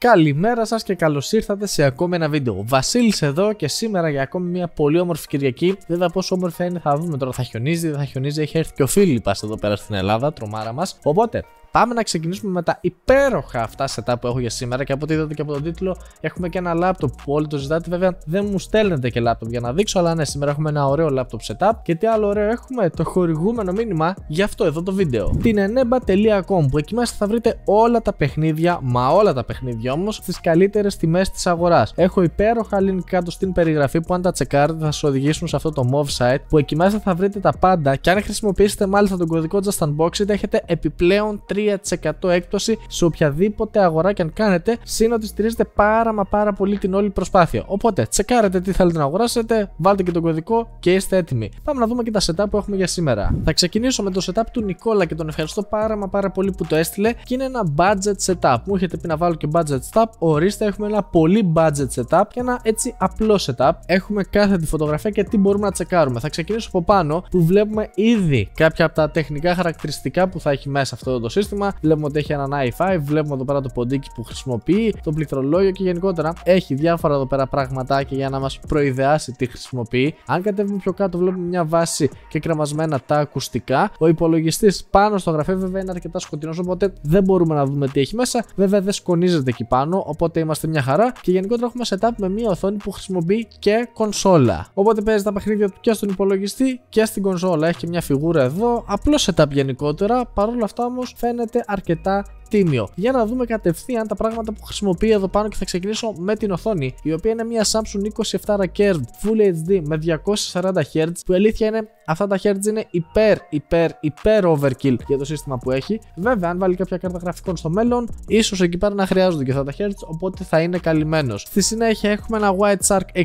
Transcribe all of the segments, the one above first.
Καλημέρα σας και καλώς ήρθατε σε ακόμη ένα βίντεο Βασίλης εδώ και σήμερα για ακόμη μια πολύ όμορφη Κυριακή Δεν θα πόσο όμορφη είναι θα δούμε τώρα θα χιονίζει, δεν θα χιονίζει Έχει έρθει και ο Φίλιππας εδώ πέρα στην Ελλάδα, τρομάρα μας Οπότε Πάμε να ξεκινήσουμε με τα υπέροχα αυτά setup που έχω για σήμερα και από ό,τι είδατε και από τον τίτλο έχουμε και ένα laptop που όλοι το ζητάτε. Βέβαια δεν μου στέλνετε και laptop για να δείξω, αλλά ναι, σήμερα έχουμε ένα ωραίο laptop setup. Και τι άλλο ωραίο έχουμε, το χορηγούμενο μήνυμα για αυτό εδώ το βίντεο. Την eneba.com που εκεί μέσα θα βρείτε όλα τα παιχνίδια, μα όλα τα παιχνίδια όμως, στις καλύτερες τιμές της αγοράς Έχω υπέροχα link κάτω στην περιγραφή που αν τα τσεκάρετε θα σας οδηγήσουν σε αυτό το MOV site που εκεί μέσα θα βρείτε τα πάντα και αν χρησιμοποιήσετε μάλιστα τον κωδικό Just Unboxed έχετε επιπλέον 3 3% έκπτωση σε οποιαδήποτε αγορά και αν κάνετε, σύν ότι στηρίζετε πάρα μα πάρα πολύ την όλη προσπάθεια. Οπότε, τσεκάρετε τι θέλετε να αγοράσετε, βάλτε και τον κωδικό και είστε έτοιμοι. Πάμε να δούμε και τα setup που έχουμε για σήμερα. Θα ξεκινήσω με το setup του Νικόλα και τον ευχαριστώ πάρα μα πάρα πολύ που το έστειλε και είναι ένα budget setup. Μου έχετε πει να βάλω και budget setup. Ορίστε, έχουμε ένα πολύ budget setup και ένα έτσι απλό setup. Έχουμε κάθε τη φωτογραφία και τι μπορούμε να τσεκάρουμε. Θα ξεκινήσω από πάνω που βλέπουμε ήδη κάποια από τα τεχνικά χαρακτηριστικά που θα έχει μέσα αυτό το σύστημα σύστημα. Βλέπουμε ότι έχει έναν i5, βλέπουμε εδώ πέρα το ποντίκι που χρησιμοποιεί, το πληκτρολόγιο και γενικότερα έχει διάφορα εδώ πέρα πραγματάκια για να μας προειδεάσει τι χρησιμοποιεί. Αν κατέβουμε πιο κάτω, βλέπουμε μια βάση και κρεμασμένα τα ακουστικά. Ο υπολογιστής πάνω στο γραφείο βέβαια είναι αρκετά σκοτεινός, οπότε δεν μπορούμε να δούμε τι έχει μέσα. Βέβαια δεν σκονίζεται εκεί πάνω, οπότε είμαστε μια χαρά. Και γενικότερα έχουμε setup με μια οθόνη που χρησιμοποιεί και κονσόλα. Οπότε παίζει τα παιχνίδια του και στον υπολογιστή και στην κονσόλα. Έχει μια φιγούρα εδώ. Απλό setup γενικότερα. Παρ' όλα αυτά όμως φαίνεται φαίνεται αρκετά τίμιο. Για να δούμε κατευθείαν τα πράγματα που χρησιμοποιεί εδώ πάνω και θα ξεκινήσω με την οθόνη, η οποία είναι μια Samsung 27 Curved Full HD με 240 Hz, που η αλήθεια είναι αυτά τα Hz είναι υπέρ, υπέρ, υπέρ overkill για το σύστημα που έχει. Βέβαια, αν βάλει κάποια κάρτα γραφικών στο μέλλον, ίσως εκεί πέρα να χρειάζονται και αυτά τα Hz, οπότε θα είναι καλυμμένος. Στη συνέχεια έχουμε ένα White Shark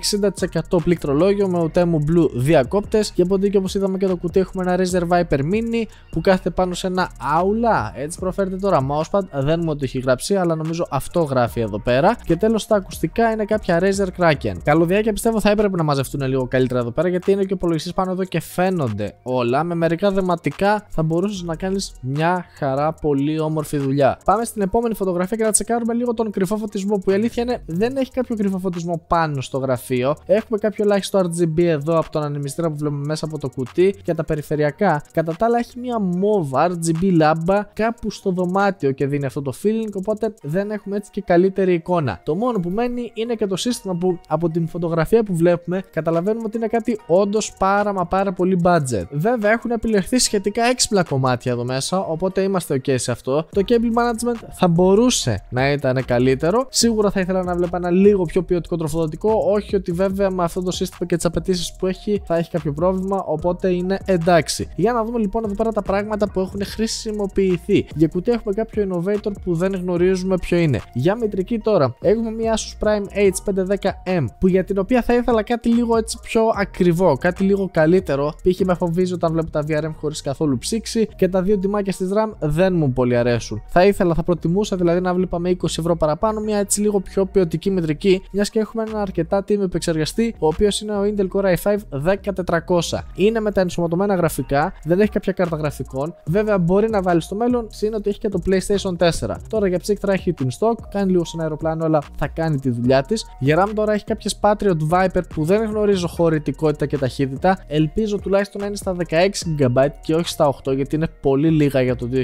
60% πληκτρολόγιο με οτέμου Blue διακόπτε και από εκεί όπως είδαμε και το κουτί έχουμε ένα Razer Viper Mini που κάθεται πάνω σε ένα άουλα. Έτσι προφέρεται τώρα mouse δεν μου το έχει γράψει, αλλά νομίζω αυτό γράφει εδώ πέρα. Και τέλος τα ακουστικά είναι κάποια Razer Kraken. Καλωδιάκια πιστεύω θα έπρεπε να μαζευτούν λίγο καλύτερα εδώ πέρα, γιατί είναι και υπολογιστής πάνω εδώ και φαίνονται όλα. Με μερικά δεματικά θα μπορούσες να κάνεις μια χαρά πολύ όμορφη δουλειά. Πάμε στην επόμενη φωτογραφία και να τσεκάρουμε λίγο τον κρυφό φωτισμό που η αλήθεια είναι δεν έχει κάποιο κρυφό φωτισμό πάνω στο γραφείο. Έχουμε κάποιο ελάχιστο RGB εδώ από τον ανεμιστήρα που βλέπουμε μέσα από το κουτί και τα περιφερειακά. Κατά τα άλλα έχει μια MOV RGB λάμπα κάπου στο δωμάτιο και και δίνει αυτό το feeling, οπότε δεν έχουμε έτσι και καλύτερη εικόνα. Το μόνο που μένει είναι και το σύστημα που από την φωτογραφία που βλέπουμε καταλαβαίνουμε ότι είναι κάτι όντως πάρα μα πάρα πολύ budget. Βέβαια έχουν επιλεχθεί σχετικά έξυπνα κομμάτια εδώ μέσα, οπότε είμαστε ok σε αυτό. Το cable management θα μπορούσε να ήταν καλύτερο. Σίγουρα θα ήθελα να βλέπα ένα λίγο πιο ποιοτικό τροφοδοτικό, όχι ότι βέβαια με αυτό το σύστημα και τις απαιτήσεις που έχει θα έχει κάποιο πρόβλημα, οπότε είναι εντάξει. Για να δούμε λοιπόν εδώ πέρα τα πράγματα που έχουν χρησιμοποιηθεί. Για κουτί έχουμε κάποιο innovator που δεν γνωρίζουμε ποιο είναι. Για μετρική τώρα, έχουμε μια Asus Prime H510M που για την οποία θα ήθελα κάτι λίγο έτσι πιο ακριβό, κάτι λίγο καλύτερο. Π.χ. με φοβίζει όταν βλέπω τα VRM χωρίς καθόλου ψήξη και τα δύο τιμάκια στις RAM δεν μου πολύ αρέσουν. Θα ήθελα, θα προτιμούσα δηλαδή να βλέπα με 20 ευρώ παραπάνω μια έτσι λίγο πιο ποιοτική μετρική, μιας και έχουμε ένα αρκετά τίμιο επεξεργαστή, ο οποίος είναι ο Intel Core i5 10400. Είναι με τα ενσωματωμένα γραφικά, δεν έχει κάποια κάρτα γραφικών. Βέβαια, μπορεί να βάλεις στο μέλλον, συν ότι έχει και το PlayStation PlayStation 4. Τώρα για ψύκτρα έχει την stock, κάνει λίγο σε ένα αεροπλάνο, αλλά θα κάνει τη δουλειά της. Για RAM τώρα έχει κάποιες Patriot Viper που δεν γνωρίζω χωρητικότητα και ταχύτητα. Ελπίζω τουλάχιστον να είναι στα 16 GB και όχι στα 8 γιατί είναι πολύ λίγα για το 2022.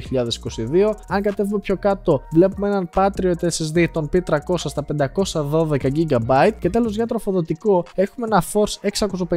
Αν κατέβουμε πιο κάτω, βλέπουμε έναν Patriot SSD των P300 στα 512 GB και τέλος για τροφοδοτικό έχουμε ένα Force 650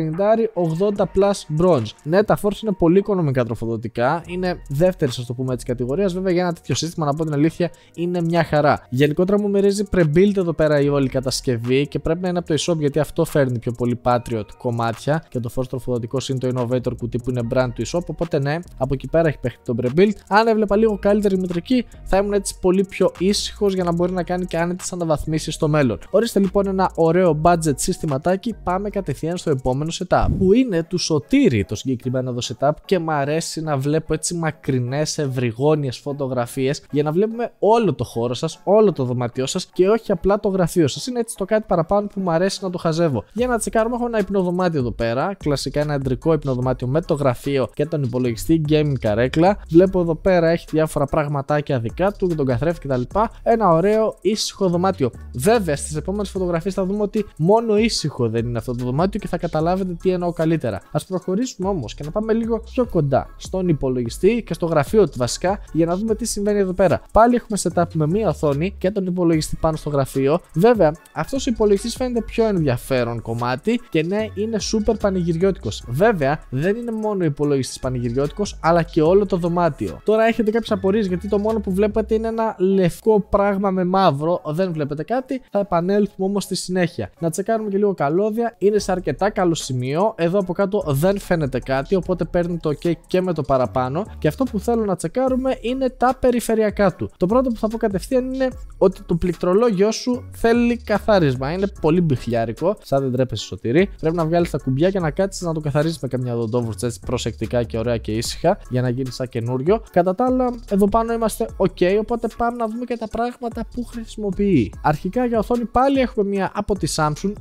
80 Plus Bronze. Ναι, τα Force είναι πολύ οικονομικά τροφοδοτικά, είναι δεύτερη α το πούμε έτσι κατηγορίας. Βέβαια για ένα τέτοιο σύστημα να την αλήθεια, είναι μια χαρά. Γενικότερα μου μυρίζει pre-built εδώ πέρα η όλη κατασκευή και πρέπει να είναι από το e-shop γιατί αυτό φέρνει πιο πολύ Patriot κομμάτια και το φως τροφοδοτικό είναι το Innovator κουτί που είναι brand του eShop Οπότε ναι, από εκεί πέρα έχει παίχτη το pre built Αν έβλεπα λίγο καλύτερη μετρική, θα ήμουν έτσι πολύ πιο ήσυχος για να μπορεί να κάνει και άνετες αναβαθμίσεις στο μέλλον. Ορίστε λοιπόν ένα ωραίο budget συστηματάκι. Πάμε κατευθείαν στο επόμενο setup που είναι του σωτήρι το συγκεκριμένο εδώ setup και μου αρέσει να βλέπω έτσι μακρινές ευρυγόνιες φωτογραφίες για να βλέπουμε όλο το χώρο σας, όλο το δωμάτιό σας και όχι απλά το γραφείο σας. Είναι έτσι το κάτι παραπάνω που μου αρέσει να το χαζεύω. Για να τσεκάρουμε, έχω ένα υπνοδωμάτιο εδώ πέρα. Κλασικά ένα αντρικό υπνοδωμάτιο με το γραφείο και τον υπολογιστή, gaming καρέκλα. Βλέπω εδώ πέρα έχει διάφορα πραγματάκια δικά του και τον καθρέφτη κτλ. Ένα ωραίο ήσυχο δωμάτιο. Βέβαια, στις επόμενες φωτογραφίες θα δούμε ότι μόνο ήσυχο δεν είναι αυτό το δωμάτιο και θα καταλάβετε τι εννοώ καλύτερα. Ας προχωρήσουμε όμως και να πάμε λίγο πιο κοντά στον υπολογιστή και στο γραφείο του βασικά για να δούμε τι συμβαίνει εδώ πέρα. Πάλι έχουμε setup με μία οθόνη και τον υπολογιστή πάνω στο γραφείο. Βέβαια, αυτός ο υπολογιστής φαίνεται πιο ενδιαφέρον κομμάτι και ναι, είναι super πανηγυριώτικος. Βέβαια, δεν είναι μόνο ο υπολογιστής πανηγυριώτικος, αλλά και όλο το δωμάτιο. Τώρα έχετε κάποιες απορίες γιατί το μόνο που βλέπετε είναι ένα λευκό πράγμα με μαύρο, δεν βλέπετε κάτι. Θα επανέλθουμε όμως στη συνέχεια. Να τσεκάρουμε και λίγο καλώδια. Είναι σε αρκετά καλό σημείο. Εδώ από κάτω δεν φαίνεται κάτι, οπότε παίρνει το OK και με το παραπάνω. Και αυτό που θέλω να τσεκάρουμε είναι τα περιφερειακά του. Το πρώτο που θα πω κατευθείαν είναι ότι το πληκτρολόγιο σου θέλει καθάρισμα. Είναι πολύ μπιχλιάρικο, σαν δεν τρέπεσαι σωτήρι. Πρέπει να βγάλεις τα κουμπιά και να κάτσεις να το καθαρίζεις με καμιά δοντόβουρτσα έτσι προσεκτικά και ωραία και ήσυχα για να γίνεις σαν καινούριο. Κατά τα άλλα, εδώ πάνω είμαστε OK, οπότε πάμε να δούμε και τα πράγματα που χρησιμοποιεί. Αρχικά για οθόνη πάλι έχουμε μια από τη Samsung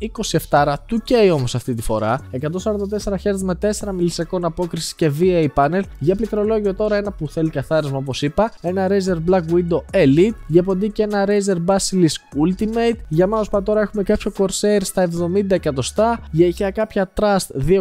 27 2K όμως αυτή τη φορά, 144 Hz με 4 μιλισεκόν απόκρισης και VA panel. Για πληκτρολόγιο τώρα ένα που θέλει καθάρισμα όπως είπα, ένα Razer Black Widow Elite, για ποντίκι και ένα Razer Basilisk Ultimate, για mousepad τώρα έχουμε κάποιο Corsair στα 70 εκατοστά, για κάποια Trust 2,1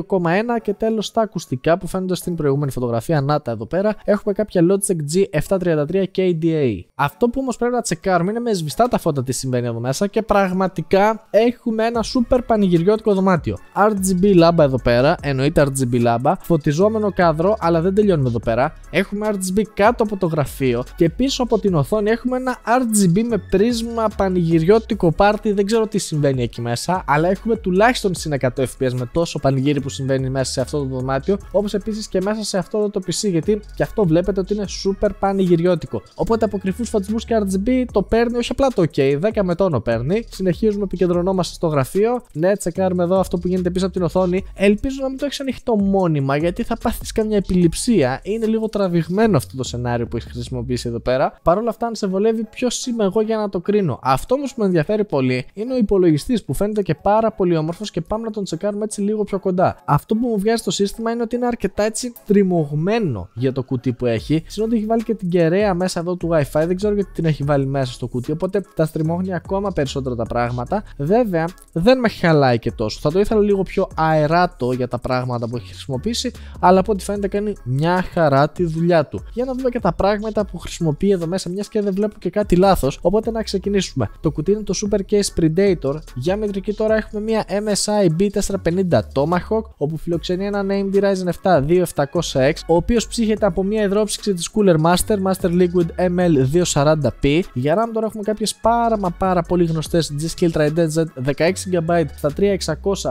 και τέλος τα ακουστικά που φαίνονται στην προηγούμενη φωτογραφία, να τα εδώ πέρα, έχουμε κάποια Logitech G733 KDA. Αυτό που όμως πρέπει να τσεκάρουμε είναι με σβηστά τα φώτα τι συμβαίνει εδώ μέσα και πραγματικά έχουμε ένα super πανηγυριώτικο δωμάτιο. RGB λάμπα εδώ πέρα, εννοείται RGB λάμπα, φωτιζόμενο κάδρο, αλλά δεν τελειώνουμε εδώ πέρα. Έχουμε RGB κάτω από το γραφείο και επίση πίσω από την οθόνη έχουμε ένα RGB με πρίσμα πανηγυριώτικο πάρτι. Δεν ξέρω τι συμβαίνει εκεί μέσα, αλλά έχουμε τουλάχιστον συν 100 FPS με τόσο πανηγύρι που συμβαίνει μέσα σε αυτό το δωμάτιο, όπως επίσης και μέσα σε αυτό το PC, γιατί και αυτό βλέπετε ότι είναι super πανηγυριώτικο. Οπότε από κρυφούς φωτισμούς και RGB το παίρνει, όχι απλά το OK, 10 με τόνο παίρνει. Συνεχίζουμε, επικεντρωνόμαστε στο γραφείο. Ναι, τσεκάρουμε εδώ αυτό που γίνεται πίσω από την οθόνη. Ελπίζω να μην το έχεις ανοιχτό μόνιμα, γιατί θα πάθεις καμιά επιληψία. Είναι λίγο τραβηγμένο αυτό το σενάριο που έχεις χρησιμοποιήσει εδώ πέρα παρόλα Παρ' όλα αυτά, αν σε βολεύει, ποιος είμαι εγώ για να το κρίνω. Αυτό όμως που με ενδιαφέρει πολύ είναι ο υπολογιστής που φαίνεται και πάρα πολύ όμορφος και πάμε να τον τσεκάρουμε έτσι λίγο πιο κοντά. Αυτό που μου βγάζει το σύστημα είναι ότι είναι αρκετά έτσι τριμωγμένο για το κουτί που έχει. ότι έχει βάλει και την κεραία μέσα εδώ του WiFi, δεν ξέρω γιατί την έχει βάλει μέσα στο κουτί. Οπότε τα στριμώχνει ακόμα περισσότερα τα πράγματα. Βέβαια, δεν με χαλάει και τόσο. Θα το ήθελα λίγο πιο αεράτο για τα πράγματα που έχει χρησιμοποιήσει, αλλά από ό,τι φαίνεται κάνει μια χαρά τη δουλειά του. Για να δούμε και τα πράγματα που χρησιμοποιεί εδώ μέσα, μιας και δεν βλέπω και κάτι λάθος. Οπότε να ξεκινήσουμε. Το κουτί είναι το Super Case Predator. Για μετρική τώρα έχουμε μια MSI B450 Tomahawk, όπου φιλοξενεί ένα AMD Ryzen 7 2700X, ο οποίος ψύχεται από μια υδρόψυξη της Cooler Master, Master Liquid ML240P. Για RAM τώρα έχουμε κάποιες πάρα μα πάρα πολύ γνωστές G-Skill Trident Z16GB στα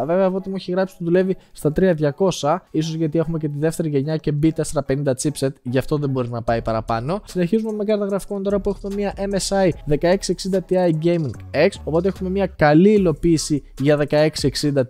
3600. Βέβαια, από το μου έχει γράψει, δουλεύει στα 3200, ίσως γιατί έχουμε και τη δεύτερη γενιά και B450 chipset, γι' αυτό δεν μπορεί να πάει παραπάνω. Συνεχίζουμε με κάρτα γραφικών τώρα που έχουμε μια MSI 1660 Ti Gaming X. Οπότε έχουμε μια καλή υλοποίηση για 1660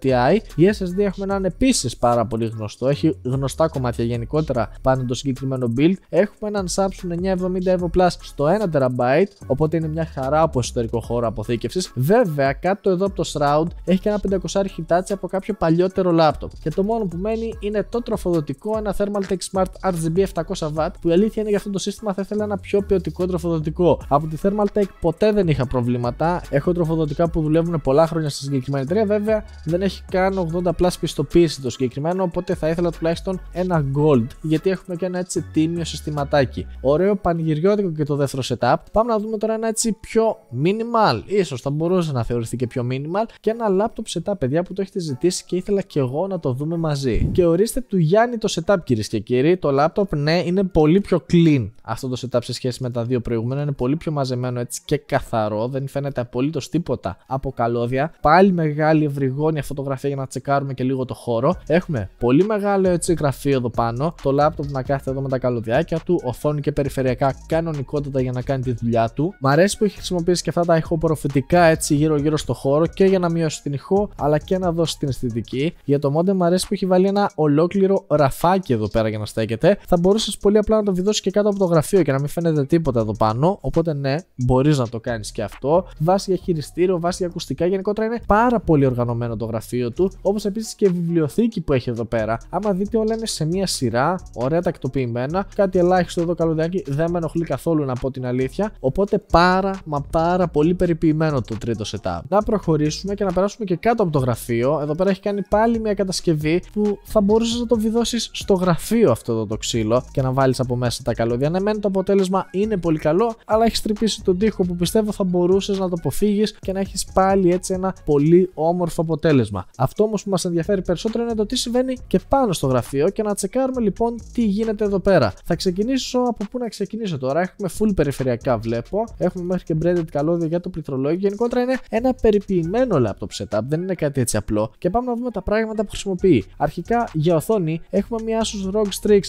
Ti. Η SSD έχουμε έναν επίσης πάρα πολύ γνωστό. Έχει γνωστά κομμάτια γενικότερα πάνω το συγκεκριμένο build. Έχουμε έναν Samsung 970 Evo Plus στο 1TB. Οπότε είναι μια χαρά από εσωτερικό χώρο αποθήκευσης. Βέβαια, κάτω εδώ από το Shroud έχει και ένα 500 Hitachi από κάποιο παλιότερο laptop. Και το μόνο που μένει είναι το τροφοδοτικό ένα Thermaltake Smart RGB 700W που η αλήθεια είναι για αυτό το σύστημα θα ήθελα ένα πιο ποιοτικό τροφοδοτικό. Από τη Thermaltake ποτέ δεν είχα προβλήματα. Έχω τροφοδοτικά που δουλεύουν πολλά χρόνια στη συγκεκριμένη εταιρεία. Βέβαια δεν έχει καν 80 πλάσ πιστοποίηση το συγκεκριμένο, οπότε θα ήθελα τουλάχιστον ένα gold. Γιατί έχουμε και ένα έτσι τίμιο συστηματάκι. Ωραίο πανηγυριώτικο και το δεύτερο setup. Πάμε να δούμε τώρα ένα έτσι πιο minimal. σω θα μπορούσε να θεωρηθεί και πιο minimal. Και ένα laptop setup, παιδιά που το έχετε ζητήσει και ήθελα και εγώ να το δούμε μαζί. Και ορίστε του Γιάννη το setup, κυρίες και κύριοι. Το laptop, ναι, είναι πολύ πιο clean αυτό το setup σε σχέση σχέση με τα δύο προηγούμενα. Είναι πολύ πιο μαζεμένο έτσι και καθαρό. Δεν φαίνεται απολύτως τίποτα από καλώδια. Πάλι μεγάλη ευρυγόνια φωτογραφία για να τσεκάρουμε και λίγο το χώρο. Έχουμε πολύ μεγάλο έτσι γραφείο εδώ πάνω. Το λάπτοπ να κάθεται εδώ με τα καλωδιάκια του. Οθόνη και περιφερειακά κανονικότητα για να κάνει τη δουλειά του. Μ' αρέσει που έχει χρησιμοποιήσει και αυτά τα ηχοπροφητικά έτσι γύρω-γύρω στο χώρο και για να μειώσει την ηχό αλλά και να δώσει την αισθητική. Για το μόντε μου αρέσει που έχει βάλει ένα ολόκληρο ραφάκι εδώ πέρα για να στέκεται. Θα μπορούσε πολύ απλά να το βιδώσει και κάτω από το γραφείο και να μην φαίνεται τίποτα εδώ πάνω. Οπότε ναι, μπορείς να το κάνεις και αυτό. Βάσει για χειριστήριο, βάσει για ακουστικά. Γενικότερα είναι πάρα πολύ οργανωμένο το γραφείο του. Όπως επίσης και η βιβλιοθήκη που έχει εδώ πέρα. Άμα δείτε όλα είναι σε μία σειρά, ωραία τακτοποιημένα. Κάτι ελάχιστο εδώ καλωδιάκι δεν με ενοχλεί καθόλου να πω την αλήθεια. Οπότε πάρα μα πάρα πολύ περιποιημένο το τρίτο setup. Να προχωρήσουμε και να περάσουμε και κάτω από το γραφείο. Εδώ πέρα έχει κάνει πάλι μια κατασκευή που θα μπορούσες να το βιδώσεις στο γραφείο αυτό το ξύλο και να βάλεις από μέσα τα καλώδια. Ναι, μεν το αποτέλεσμα είναι πολύ καλό, αλλά έχεις τρυπήσει τον τοίχο που πιστεύω θα μπορούσες να το αποφύγεις και να έχεις πάλι έτσι ένα πολύ όμορφο αποτέλεσμα. Αυτό όμως που μας ενδιαφέρει περισσότερο είναι το τι συμβαίνει και πάνω στο γραφείο και να τσεκάρουμε λοιπόν τι γίνεται εδώ πέρα. Θα ξεκινήσω από πού να ξεκινήσω τώρα. Έχουμε full περιφερειακά βλέπω. Έχουμε μέχρι και branded καλώδια για το πληκτρολόγιο. Γενικότερα είναι ένα περιποιημένο laptop setup, δεν είναι κάτι έτσι απλό. Και πάμε να δούμε τα πράγματα που χρησιμοποιεί. Αρχικά για οθόνη έχουμε μια Asus ROG Strix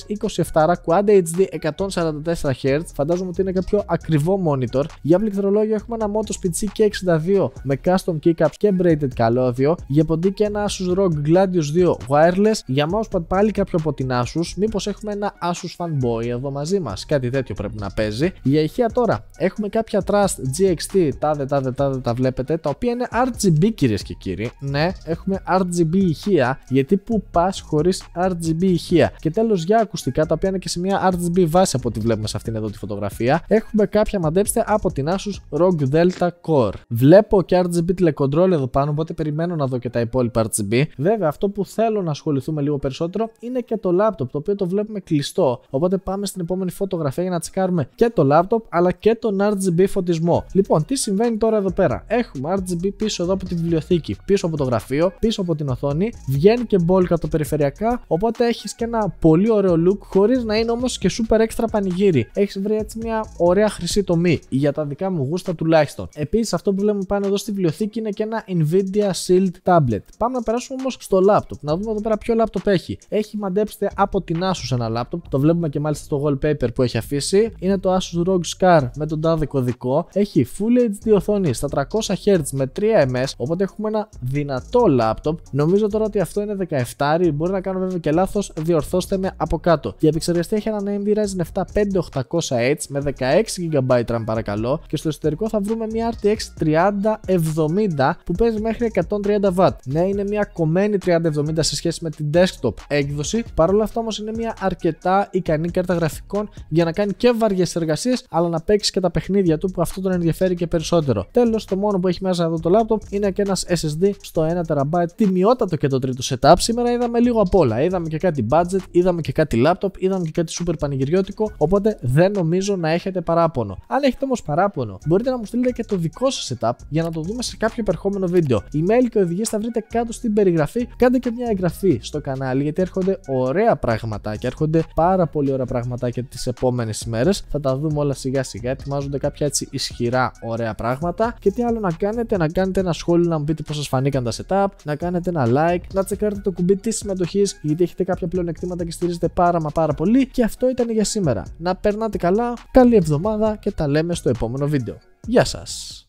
27 Quad HD 144 Hz φαντάζομαι ότι είναι κάποιο ακριβό monitor. Για πληκτρολόγιο έχουμε ένα Moto Speed K62 με custom keycaps και braided καλώδιο. Για ποντί ένα Asus ROG Gladius 2 wireless. Για mousepad πάλι κάποιο από την Asus. Μήπως έχουμε ένα Asus fanboy εδώ μαζί μας. Κάτι τέτοιο πρέπει να παίζει. Για ηχεία τώρα έχουμε κάποια Trust GXT. Τάδε, τάδε, τάδε τα βλέπετε. Τα οποία είναι RGB κυρίες και κύριοι. Ναι, έχουμε RGB ηχεία. Γιατί που πας χωρίς RGB ηχεία. Και τέλος για ακουστικά τα οποία είναι και σε μια RGB βάση από ό,τι βλέπουμε σε αυτήν εδώ τη φωτογραφία φωτογραφία, έχουμε κάποια μαντέψτε από την Asus ROG Delta Core. Βλέπω και RGB τηλεκοντρόλ εδώ πάνω, οπότε περιμένω να δω και τα υπόλοιπα RGB. Βέβαια, αυτό που θέλω να ασχοληθούμε λίγο περισσότερο είναι και το laptop, το οποίο το βλέπουμε κλειστό. Οπότε πάμε στην επόμενη φωτογραφία για να τσεκάρουμε και το laptop αλλά και τον RGB φωτισμό. Λοιπόν, τι συμβαίνει τώρα εδώ πέρα. Έχουμε RGB πίσω εδώ από τη βιβλιοθήκη, πίσω από το γραφείο, πίσω από την οθόνη, βγαίνει και μπόλικα το περιφερειακά, οπότε έχεις και ένα πολύ ωραίο look χωρίς να είναι όμως και super έξτρα πανηγύρι. Έχεις βρει έτσι μια ωραία χρυσή τομή για τα δικά μου γούστα τουλάχιστον. Επίσης, αυτό που βλέπουμε πάνω εδώ στη βιβλιοθήκη είναι και ένα Nvidia Shield Tablet. Πάμε να περάσουμε όμως στο laptop, να δούμε εδώ πέρα ποιο laptop έχει. Έχει μαντέψτε από την Asus ένα laptop, το βλέπουμε και μάλιστα στο wallpaper που έχει αφήσει. Είναι το Asus ROG Scar με τον τάδε κωδικό. Έχει Full HD οθόνη στα 300Hz με 3ms, οπότε έχουμε ένα δυνατό laptop. Νομίζω τώρα ότι αυτό είναι 17, μπορεί να κάνω βέβαια και λάθος, διορθώστε με από κάτω. Για επεξεργαστή έχει ένα AMD Ryzen 7 5800 με 16 GB RAM παρακαλώ και στο εσωτερικό θα βρούμε μια RTX 3070 που παίζει μέχρι 130W. Ναι, είναι μια κομμένη 3070 σε σχέση με την desktop έκδοση. Παρόλα αυτά όμως είναι μια αρκετά ικανή κάρτα γραφικών για να κάνει και βαριές εργασίες, αλλά να παίξει και τα παιχνίδια του που αυτό τον ενδιαφέρει και περισσότερο. Τέλος, το μόνο που έχει μέσα εδώ το laptop είναι και ένας SSD στο 1TB. Τιμιότατο και το τρίτο setup. Σήμερα είδαμε λίγο απ' όλα. Είδαμε και κάτι budget, είδαμε και κάτι laptop, είδαμε και κάτι super πανηγυριώτικο. Οπότε δεν νομίζω να έχετε παράπονο. Αν έχετε όμως παράπονο, μπορείτε να μου στείλετε και το δικό σας setup για να το δούμε σε κάποιο επερχόμενο βίντεο. Email και οδηγίες θα βρείτε κάτω στην περιγραφή. Κάντε και μια εγγραφή στο κανάλι γιατί έρχονται ωραία πράγματα και Έρχονται πάρα πολύ ωραία πράγματα και τις επόμενες ημέρες. Θα τα δούμε όλα σιγά σιγά. Ετοιμάζονται κάποια έτσι ισχυρά ωραία πράγματα. Και τι άλλο να κάνετε, να κάνετε ένα σχόλιο να μου πείτε πώς σας φανήκαν τα setup, να κάνετε ένα like, να τσεκάρετε το κουμπί της συμμετοχής γιατί έχετε κάποια πλεονεκτήματα και στηρίζετε πάρα μα πάρα πολύ. Και αυτό ήταν για σήμερα. Να περνάτε καλά, Καλή εβδομάδα και τα λέμε στο επόμενο βίντεο. Γεια σας!